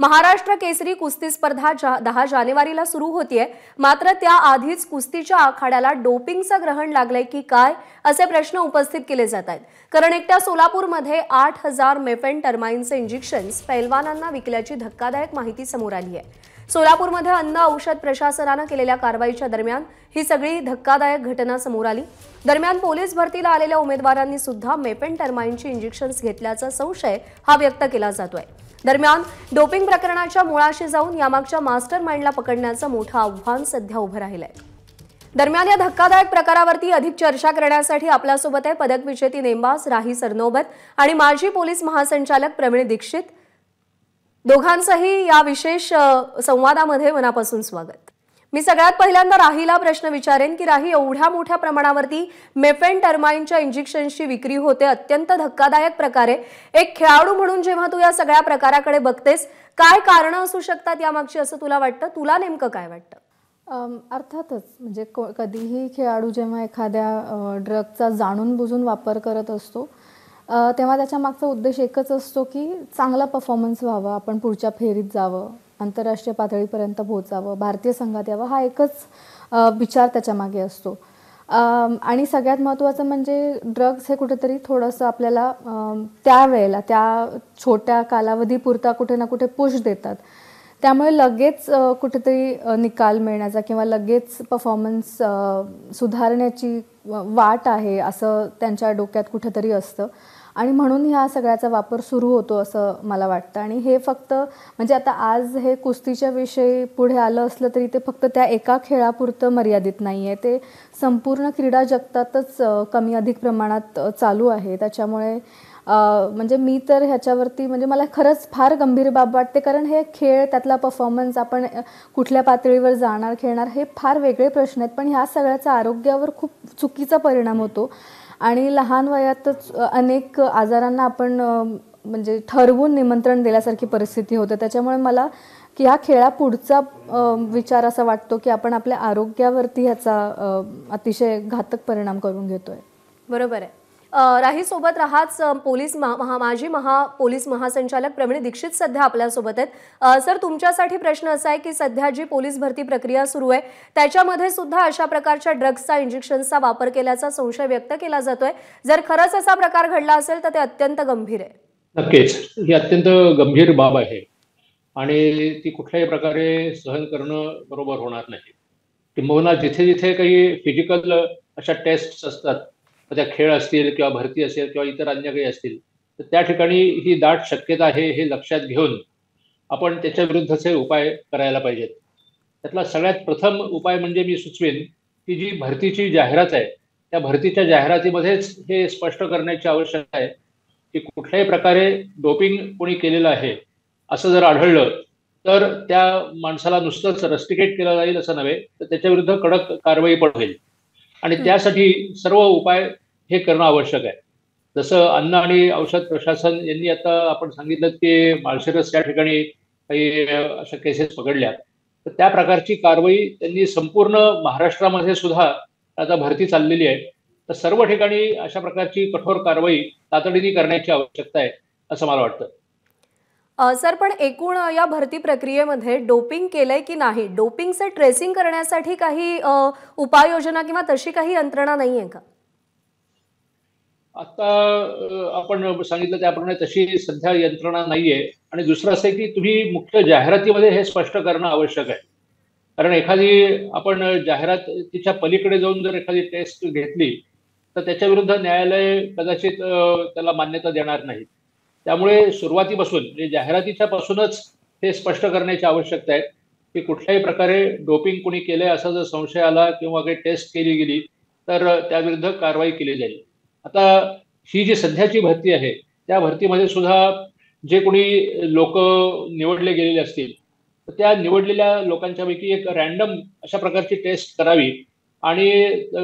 महाराष्ट्र केसरी कुस्ती स्पर्धा दहा जानेवारीला सुरू होतीये मात्र त्याआधीच कुस्तीच्या आखाड्याला डोपिंगचं ग्रहण लागलंय की काय असे प्रश्न उपस्थित केले जात आहेत कारण एकट्या सोलापूरमध्ये आठ हजार मेफेन टर्माईनचे इंजेक्शन्स पैलवानांना विकल्याची धक्कादायक माहिती समोर आली आहे सोलापूरमध्ये अन्न औषध प्रशासनानं केलेल्या कारवाईच्या दरम्यान ही सगळी धक्कादायक घटना समोर आली दरम्यान पोलीस भरतीला आलेल्या उमेदवारांनी सुद्धा मेपेन टर्माईनची इंजेक्शन्स घेतल्याचा संशय हा व्यक्त केला जातोय दरम्यान डोपिंग प्रकरणाच्या मुळाशी जाऊन यामागच्या मास्टर माइंडला पकडण्याचं मोठं आव्हान सध्या उभं राहिलंय दरम्यान या धक्कादायक प्रकारावरती अधिक चर्चा करण्यासाठी आपल्यासोबत आहे पदक विजेती नेमबाज राही सरनोबत आणि माजी पोलीस महासंचालक प्रवीण दीक्षित दोघांचंही या विशेष संवादामध्ये मनापासून स्वागत मी सगळ्यात पहिल्यांदा राहीला प्रश्न विचारेन की राही एवढ्या मोठ्या प्रमाणावरती मेफेन टर्माईनच्या इंजेक्शनची विक्री होते अत्यंत धक्कादायक प्रकारे एक खेळाडू म्हणून जेव्हा तू या सगळ्या प्रकाराकडे बघतेस काय कारण असू शकतात यामागची असं तुला वाटतं तुला नेमकं काय वाटतं अर्थातच म्हणजे कधीही खेळाडू जेव्हा एखाद्या ड्रगचा जाणून बुजून वापर करत असतो तेव्हा त्याच्या मागचा उद्देश एकच असतो की चांगला परफॉर्मन्स व्हावा आपण पुढच्या फेरीत जावं आंतरराष्ट्रीय पातळीपर्यंत पोहोचावं भारतीय संघात यावं हा एकच विचार त्याच्यामागे असतो आणि सगळ्यात महत्त्वाचं म्हणजे ड्रग्ज हे कुठेतरी थोडंसं आपल्याला त्यावेळेला त्या छोट्या कालावधीपुरता कुठे ना कुठे पुश देतात त्यामुळे लगेच कुठेतरी निकाल मिळण्याचा किंवा लगेच परफॉर्मन्स सुधारण्याची वाट आहे असं त्यांच्या डोक्यात कुठेतरी असतं आणि म्हणून ह्या सगळ्याचा वापर सुरू होतो असं मला वाटतं आणि हे फक्त म्हणजे आता आज हे कुस्तीच्या विषयी पुढे आलं असलं तरी ते फक्त त्या एका खेळापुरतं मर्यादित नाही आहे ते संपूर्ण क्रीडा जगतातच कमी अधिक प्रमाणात चालू आहे त्याच्यामुळे म्हणजे मी तर ह्याच्यावरती म्हणजे मला खरंच फार गंभीर बाब वाटते कारण हे खेळ त्यातला परफॉर्मन्स आपण कुठल्या पातळीवर जाणार खेळणार हे फार वेगळे प्रश्न आहेत पण ह्या सगळ्याचा आरोग्यावर खूप चुकीचा परिणाम होतो आणि लहान वयातच अनेक आजारांना आपण म्हणजे ठरवून निमंत्रण दिल्यासारखी परिस्थिती होते त्याच्यामुळे मला की ह्या खेळा पुढचा विचार असा वाटतो की आपण आपल्या आरोग्यावरती ह्याचा अतिशय घातक परिणाम करून घेतोय बरोबर आहे राही सोबत राहाच पोलीस महा माजी महा पोलीस महासंचालक प्रवीण दीक्षित सध्या आपल्यासोबत आहेत सर तुमच्यासाठी प्रश्न असा आहे की सध्या जी पोलीस भरती प्रक्रिया सुरू आहे त्याच्यामध्ये सुद्धा अशा प्रकारच्या ड्रग्सचा इंजेक्शनचा वापर केल्याचा संशय व्यक्त केला जातोय जर खरंच असा प्रकार घडला असेल तर ते अत्यंत गंभीर आहे नक्कीच ही अत्यंत गंभीर बाब आहे आणि ती कुठल्याही प्रकारे सहन करणं बरोबर होणार नाही किंबहुना जिथे जिथे काही फिजिकल अशा टेस्ट असतात त्या खेळ असतील किंवा भरती असेल किंवा इतर अन्य काही असतील तर त्या ठिकाणी ही दाट शक्यता आहे हे लक्षात घेऊन आपण त्याच्या विरुद्धचे उपाय करायला पाहिजेत त्यातला सगळ्यात प्रथम उपाय म्हणजे मी सुचवेन की जी भरतीची जाहिरात आहे त्या भरतीच्या जाहिरातीमध्येच हे स्पष्ट करण्याची आवश्यकता आहे की कुठल्याही प्रकारे डोपिंग कोणी केलेलं आहे असं जर आढळलं तर त्या माणसाला नुसतंच रस्टिकेट केलं जाईल असं नव्हे तर त्याच्याविरुद्ध कडक कारवाई पण होईल आणि त्यासाठी सर्व उपाय हे करणं आवश्यक आहे जसं अन्न आणि औषध प्रशासन यांनी आता आपण सांगितलं की माळशिरस या ठिकाणी काही अशा केसेस पकडल्या तर त्या प्रकारची कारवाई त्यांनी संपूर्ण महाराष्ट्रामध्ये सुद्धा आता भरती चाललेली आहे तर सर्व ठिकाणी अशा प्रकारची कठोर कारवाई तातडीने करण्याची आवश्यकता आहे असं मला वाटतं सर पण एकूण या भरती प्रक्रियेमध्ये डोपिंग केलंय की नाही डोपिंगचं ट्रेसिंग करण्यासाठी काही उपाययोजना किंवा तशी काही यंत्रणा नाही आहे का आता आपण सांगितलं त्याप्रमाणे तशी सध्या यंत्रणा नाहीये आणि दुसरं असं की तुम्ही मुख्य जाहिरातीमध्ये हे स्पष्ट करणं आवश्यक आहे कारण एखादी आपण जाहिरात तिच्या पलीकडे जाऊन जर एखादी टेस्ट घेतली तर त्याच्या विरुद्ध न्यायालय कदाचित त्याला मान्यता देणार नाही त्यामुळे सुरुवातीपासून म्हणजे जाहिरातीच्या पासूनच हे स्पष्ट करण्याची आवश्यकता आहे की कुठल्याही प्रकारे डोपिंग कोणी केलंय असा जर संशय आला किंवा काही टेस्ट केली गेली तर त्याविरुद्ध कारवाई केली जाईल आता ही जी सध्याची भरती आहे त्या भरतीमध्ये सुद्धा जे कोणी लोक निवडले गेलेले असतील तर त्या निवडलेल्या लोकांच्यापैकी एक रॅन्डम अशा प्रकारची टेस्ट करावी आणि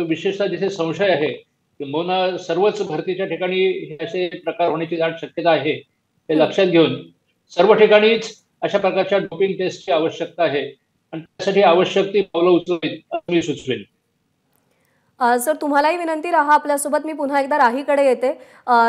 विशेषतः जिथे संशय आहे किंबहुना सर्वच भरतीच्या ठिकाणी असे प्रकार होण्याची दाट शक्यता आहे हे हो. लक्षात घेऊन सर्व ठिकाणीच अशा प्रकारच्या डोपिंग टेस्टची आवश्यकता आहे आणि त्यासाठी आवश्यक ती पावलं उचलवीत असं मी सुचवेन सर तुम्हालाही विनंती राहा आपल्यासोबत मी पुन्हा एकदा राहीकडे येते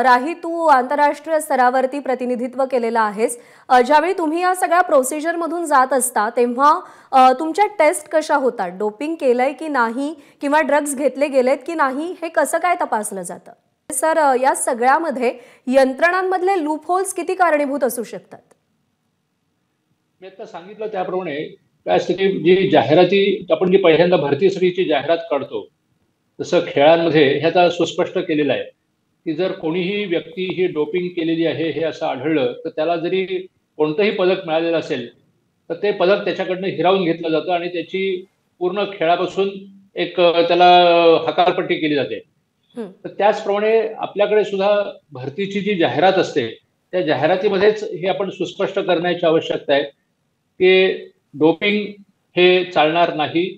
राही तू आंतरराष्ट्रीय स्तरावरती प्रतिनिधित्व केलेलं आहेस ज्यावेळी तुम्ही या सगळ्या प्रोसिजरमधून जात असता तेव्हा तुमच्या टेस्ट कशा होतात डोपिंग केलंय की नाही किंवा ड्रग्ज घेतले गेलेत की नाही हे कसं काय तपासलं जातं सर या सगळ्यामध्ये यंत्रणांमधले लूप होल्स किती कारणीभूत असू शकतात मी आता सांगितलं त्याप्रमाणे काय असतं जी जाहिराती आपण जी पहिल्यांदा भरती श्रीची जाहिरात काढतो जसं खेळांमध्ये ह्याचा सुस्पष्ट केलेला आहे की जर कोणीही व्यक्ती ही डोपिंग केलेली आहे हे असं आढळलं तर त्याला जरी कोणतंही पदक मिळालेलं असेल तर ते पदक त्याच्याकडनं हिरावून घेतलं जातं आणि त्याची पूर्ण खेळापासून एक त्याला हकारपट्टी केली जाते तर त्याचप्रमाणे आपल्याकडे सुद्धा भरतीची जी जाहिरात असते त्या जाहिरातीमध्येच हे आपण सुस्पष्ट करण्याची आवश्यकता आहे की डोपिंग हे चालणार नाही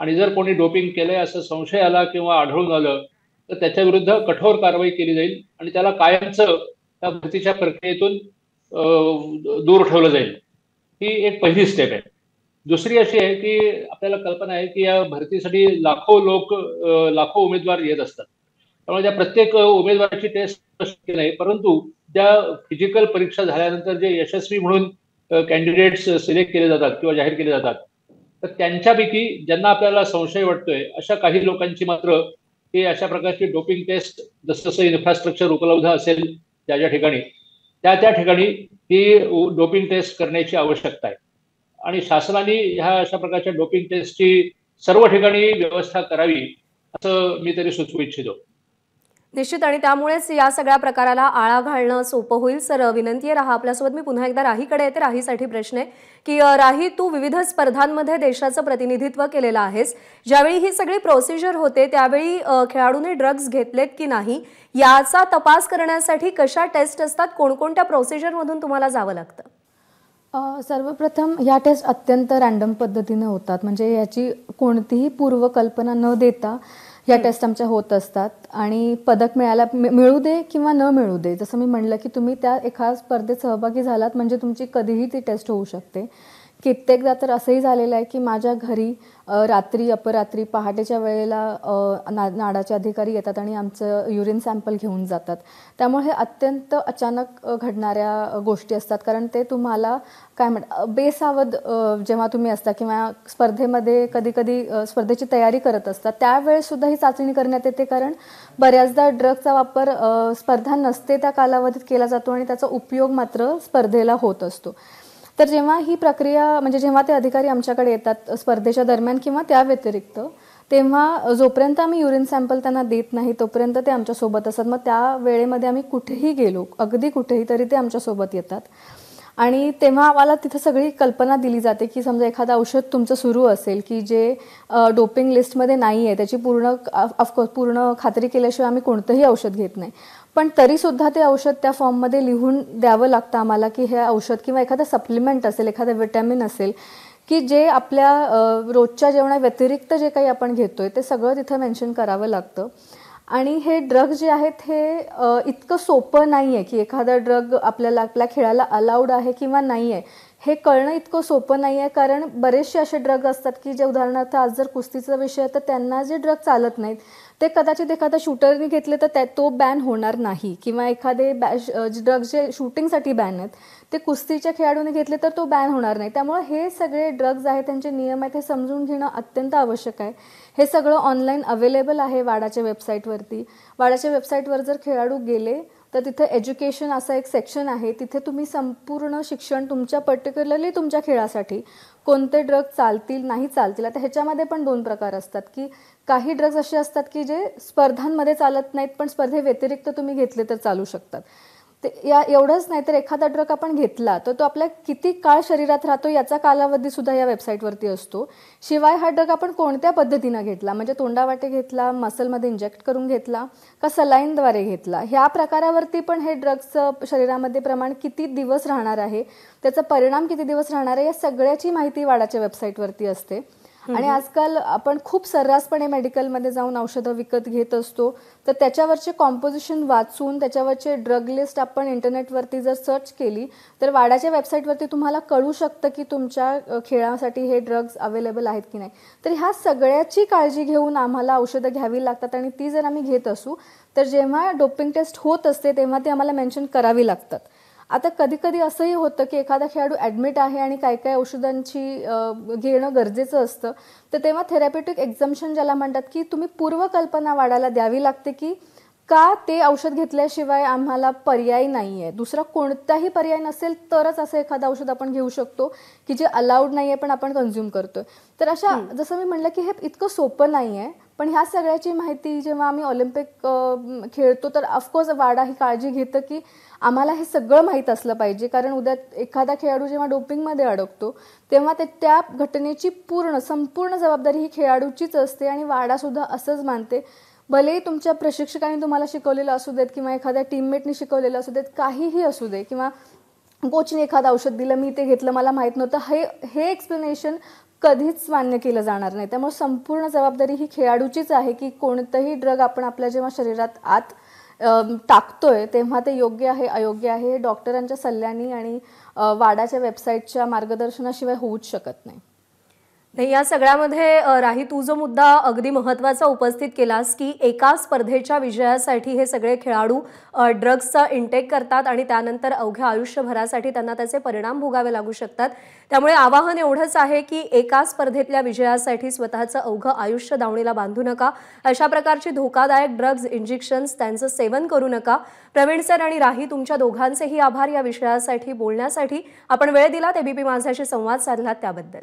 आणि जर कोणी डोपिंग केलंय असं संशय आला किंवा आढळून आलं तर त्याच्याविरुद्ध कठोर कारवाई केली जाईल आणि त्याला कायमचं त्या भरतीच्या प्रक्रियेतून दूर ठेवलं जाईल ही एक पहिली स्टेप आहे दुसरी अशी आहे की आपल्याला कल्पना आहे की या भरतीसाठी लाखो लोक लाखो उमेदवार येत असतात त्यामुळे त्या प्रत्येक उमेदवाराची टेस्ट शक्य नाही परंतु त्या फिजिकल परीक्षा झाल्यानंतर जे यशस्वी म्हणून कॅन्डिडेट्स सिलेक्ट केले जातात किंवा जाहीर केले जातात तर त्यांच्यापैकी ज्यांना आपल्याला संशय वाटतोय अशा काही लोकांची मात्र हे अशा प्रकारची डोपिंग टेस्ट जसं इन्फ्रास्ट्रक्चर उपलब्ध असेल त्या ज्या ठिकाणी त्या त्या ठिकाणी ती डोपिंग टेस्ट करण्याची आवश्यकता आहे आणि शासनाने ह्या अशा प्रकारच्या डोपिंग टेस्टची सर्व ठिकाणी व्यवस्था करावी असं मी तरी सुचवू इच्छितो निश्चित आणि त्यामुळेच या सगळ्या प्रकाराला आळा घालणं सोपं होईल सर विनंती आहे राहा आपल्यासोबत मी पुन्हा एकदा राहीकडे येते राहीसाठी प्रश्न आहे की राही तू विविध स्पर्धांमध्ये देशाचं प्रतिनिधित्व केलेलं आहेस ज्यावेळी ही सगळी प्रोसिजर होते त्यावेळी खेळाडूने ड्रग्ज घेतलेत की नाही याचा तपास करण्यासाठी कशा टेस्ट असतात कोणकोणत्या प्रोसिजरमधून तुम्हाला जावं लागतं सर्वप्रथम या टेस्ट अत्यंत रॅन्डम पद्धतीने होतात म्हणजे याची कोणतीही पूर्वकल्पना न देता या टेस्ट आमच्या होत असतात आणि पदक मिळायला मिळू दे किंवा न मिळू दे जसं मी म्हणलं की तुम्ही त्या एका स्पर्धेत सहभागी झालात म्हणजे तुमची कधीही ती टेस्ट होऊ शकते कित्येकदा तर असंही झालेलं आहे की माझ्या घरी रात्री अपरात्री पहाटेच्या वेळेला ना नाडाचे अधिकारी येतात आणि आमचं युरिन सॅम्पल घेऊन जातात त्यामुळे हे अत्यंत अचानक घडणाऱ्या गोष्टी असतात कारण ते तुम्हाला काय म्हण बेसावध जेव्हा तुम्ही असता किंवा स्पर्धेमध्ये कधी कधी स्पर्धेची तयारी करत असता त्यावेळेसुद्धा ही चाचणी करण्यात येते कारण बऱ्याचदा ड्रगचा वापर स्पर्धा नसते त्या कालावधीत केला जातो आणि त्याचा उपयोग मात्र स्पर्धेला होत असतो तर जेव्हा ही प्रक्रिया म्हणजे जेव्हा ते अधिकारी आमच्याकडे येतात स्पर्धेच्या दरम्यान किंवा त्या व्यतिरिक्त तेव्हा जोपर्यंत आम्ही युरिन सॅम्पल त्यांना देत नाही तोपर्यंत ते आमच्यासोबत असतात मग त्या वेळेमध्ये आम्ही कुठेही गेलो अगदी कुठेही तरी ते आमच्यासोबत येतात आणि तेव्हा आम्हाला तिथं सगळी कल्पना दिली जाते की समजा एखादं औषध तुमचं सुरू असेल की जे डोपिंग लिस्टमध्ये नाही आहे त्याची पूर्ण ऑफकोर्स पूर्ण खात्री केल्याशिवाय आम्ही कोणतंही औषध घेत नाही पण तरीसुद्धा ते औषध त्या फॉर्ममध्ये लिहून द्यावं लागतं आम्हाला की हे औषध किंवा एखादं सप्लिमेंट असेल एखादं विटॅमिन असेल की जे आपल्या रोजच्या जेवणाव्यतिरिक्त जे काही आपण घेतो आहे ते सगळं तिथं मेन्शन करावं लागतं आणि हे ड्रग जे आहेत हे इतकं सोपं नाही आहे की एखादा ड्रग आपल्याला आपल्या खेळाला अलाउड आहे किंवा नाही आहे हे कळणं इतकं सोपं नाही आहे कारण बरेचसे असे ड्रग असतात की जे उदाहरणार्थ आज जर कुस्तीचा विषय आहे तर त्यांना जे ड्रग चालत नाहीत ते कदाचित एखादा शूटरने घेतले तर त्या तो बॅन होणार नाही किंवा एखादे बॅ ड्रग्ज जे शूटिंगसाठी बॅन आहेत ते कुस्तीच्या खेळाडूने घेतले तर तो बॅन होणार नाही त्यामुळे हे सगळे ड्रग्ज आहेत त्यांचे नियम आहेत हे समजून घेणं अत्यंत आवश्यक आहे हे सगळं ऑनलाईन अवेलेबल आहे वाडाच्या वेबसाईटवरती वाडाच्या वेबसाईटवर जर खेळाडू गेले तर तिथे एज्युकेशन असा एक सेक्शन आहे तिथे तुम्ही संपूर्ण शिक्षण तुमच्या पर्टिक्युलरली तुमच्या खेळासाठी कोणते ड्रग चालतील नाही चालतील आता ह्याच्यामध्ये पण दोन प्रकार असतात की काही ड्रग्ज असे असतात की जे स्पर्धांमध्ये चालत नाहीत पण स्पर्धे व्यतिरिक्त तुम्ही घेतले तर चालू शकतात ते या एवढंच नाही तर एखादा ड्रग आपण घेतला तर तो आपल्या किती काळ शरीरात राहतो याचा कालावधी सुद्धा या वेबसाईटवरती असतो शिवाय हा ड्रग आपण कोणत्या पद्धतीनं घेतला म्हणजे तोंडावाटे घेतला मसलमध्ये इंजेक्ट करून घेतला का सलाईनद्वारे घेतला ह्या प्रकारावरती पण हे ड्रग्जचं शरीरामध्ये प्रमाण किती दिवस राहणार आहे त्याचा परिणाम किती दिवस राहणार आहे या सगळ्याची माहिती वाडाच्या वेबसाईटवरती असते आणि आजकाल आपण खूप सर्रासपणे मेडिकलमध्ये जाऊन औषधं विकत घेत असतो तर त्याच्यावरचे कॉम्पोजिशन वाचून त्याच्यावरचे ड्रग लिस्ट आपण इंटरनेटवरती जर सर्च केली तर वाडाच्या वेबसाईटवरती तुम्हाला कळू शकतं की तुमच्या खेळासाठी हे ड्रग्ज अवेलेबल आहेत की नाही तर ह्या सगळ्याची काळजी घेऊन आम्हाला औषधं घ्यावी लागतात आणि ती जर आम्ही घेत असू तर जेव्हा डोपिंग टेस्ट होत असते तेव्हा ते आम्हाला मेन्शन करावी लागतात आता कधीकधी असंही होतं की एखादा खेळाडू ॲडमिट आहे आणि काय काय औषधांची घेणं गरजेचं असतं तर तेव्हा थेरॅपेटिक एक्झम्शन ज्याला म्हणतात की तुम्ही पूर्वकल्पना वाढायला द्यावी लागते की का ते औषध घेतल्याशिवाय आम्हाला पर्याय नाही आहे दुसरा कोणताही पर्याय नसेल तरच असं एखादं औषध आपण घेऊ शकतो की जे अलाउड नाही आहे पण आपण कन्झ्युम करतोय तर अशा जसं मी म्हणलं की हे इतकं सोपं नाही आहे पण ह्या सगळ्याची माहिती जेव्हा आम्ही ऑलिम्पिक खेळतो तर ऑफकोर्स वाडा ही काळजी घेतं की आम्हाला हे सगळं माहीत असलं पाहिजे कारण उद्या एखादा खेळाडू जेव्हा डोपिंगमध्ये अडकतो तेव्हा ते त्या घटनेची पूर्ण संपूर्ण जबाबदारी ही खेळाडूचीच असते आणि वाडासुद्धा असंच मानते भले तुमच्या प्रशिक्षकांनी तुम्हाला शिकवलेलं असू देत किंवा एखाद्या टीममेटने शिकवलेलं असू देत काहीही असू दे किंवा कोचने एखादं औषध दिलं मी ते घेतलं मला माहीत नव्हतं हे हे एक्सप्लेनेशन कधीच मान्य केलं जाणार नाही त्यामुळे संपूर्ण जबाबदारी ही खेळाडूचीच आहे की कोणतंही ड्रग आपण आपल्या जेव्हा शरीरात आत टाकतोय तेव्हा ते योग्य आहे अयोग्य आहे हे डॉक्टरांच्या सल्ल्याने आणि वाडाच्या वेबसाईटच्या मार्गदर्शनाशिवाय होऊच शकत नाही नाही या सगळ्यामध्ये राही तू जो मुद्दा अगदी महत्त्वाचा उपस्थित केलास की एका स्पर्धेच्या विजयासाठी हे सगळे खेळाडू ड्रग्जचा इंटेक करतात आणि त्यानंतर अवघ्या आयुष्यभरासाठी त्यांना त्याचे परिणाम भोगावे लागू शकतात त्यामुळे आवाहन एवढंच आहे की एका स्पर्धेतल्या विजयासाठी स्वतःचं अवघं आयुष्य दावणीला बांधू नका अशा प्रकारची धोकादायक ड्रग्ज इंजेक्शन्स त्यांचं सेवन करू नका प्रवीण सर आणि राही तुमच्या दोघांचेही आभार या विषयासाठी बोलण्यासाठी आपण वेळ दिलात एबीपी माझ्याशी संवाद साधला त्याबद्दल